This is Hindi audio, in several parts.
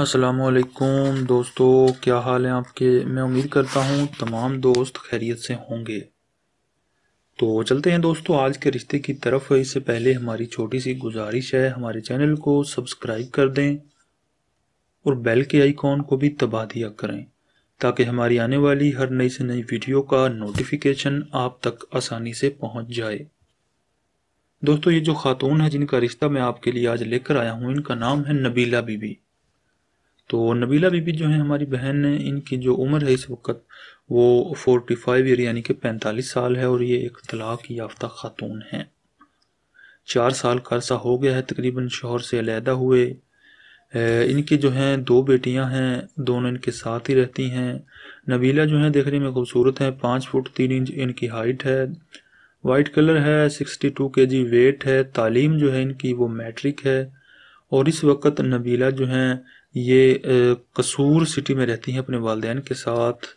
असलकुम दोस्तों क्या हाल है आपके मैं उम्मीद करता हूँ तमाम दोस्त खैरियत से होंगे तो चलते हैं दोस्तों आज के रिश्ते की तरफ इससे पहले हमारी छोटी सी गुजारिश है हमारे चैनल को सब्सक्राइब कर दें और बेल के आइकॉन को भी दबा दिया करें ताकि हमारी आने वाली हर नई से नई वीडियो का नोटिफिकेशन आप तक आसानी से पहुँच जाए दोस्तों ये जो खातून है जिनका रिश्ता मैं आपके लिए आज लेकर आया हूँ इनका नाम है नबीला बीबी तो नबीला बीबी जो है हमारी बहन है इनकी जो उम्र है इस वक्त वो फोर्टी फाइव ईयर यानी कि पैंतालीस साल है और ये एक तलाक याफ्ता खातून है चार साल का अरसा हो गया है तकरीबन शोहर से अलहदा हुए इनकी जो हैं दो बेटियां हैं दोनों इनके साथ ही रहती हैं नबीला जो है देखने में खूबसूरत है पाँच फुट तीन इंच इनकी हाइट है वाइट कलर है sixty two K G wait है तालीम जो है इनकी वो मैट्रिक है और इस वक्त नबीला जो हैं ये कसूर सिटी में रहती हैं अपने वालदेन के साथ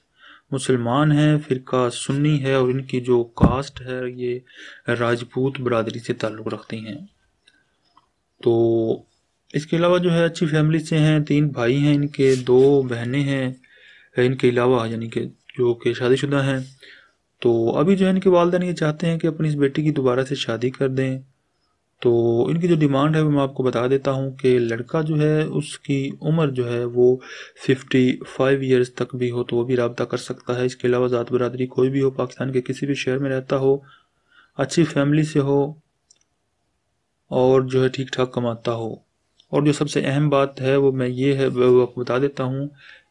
मुसलमान हैं फ़िरका सुन्नी है और इनकी जो कास्ट है ये राजपूत बरदरी से ताल्लुक़ रखती हैं तो इसके अलावा जो है अच्छी फैमिली से हैं तीन भाई हैं इनके दो बहनें हैं इनके अलावा यानी कि जो कि शादीशुदा हैं तो अभी जो है इनके वालदेन ये चाहते हैं कि अपनी इस बेटी की दोबारा से शादी कर दें तो इनकी जो डिमांड है वो मैं आपको बता देता हूँ कि लड़का जो है उसकी उम्र जो है वो फिफ्टी फाइव ईयर्स तक भी हो तो वो भी रबता कर सकता है इसके अलावा ज़ात बरदरी कोई भी हो पाकिस्तान के किसी भी शहर में रहता हो अच्छी फैमिली से हो और जो है ठीक ठाक कमाता हो और जो सबसे अहम बात है वो मैं ये है वो आपको बता देता हूँ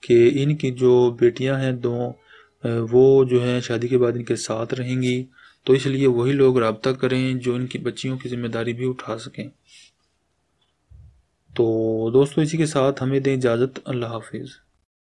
कि इनकी जो बेटियाँ हैं दो वो जो हैं शादी के बाद इनके साथ रहेंगी तो इसलिए वही लोग रबता करें जो इनकी बच्चियों की जिम्मेदारी भी उठा सकें तो दोस्तों इसी के साथ हमें दें इजाज़त अल्लाह हाफिज़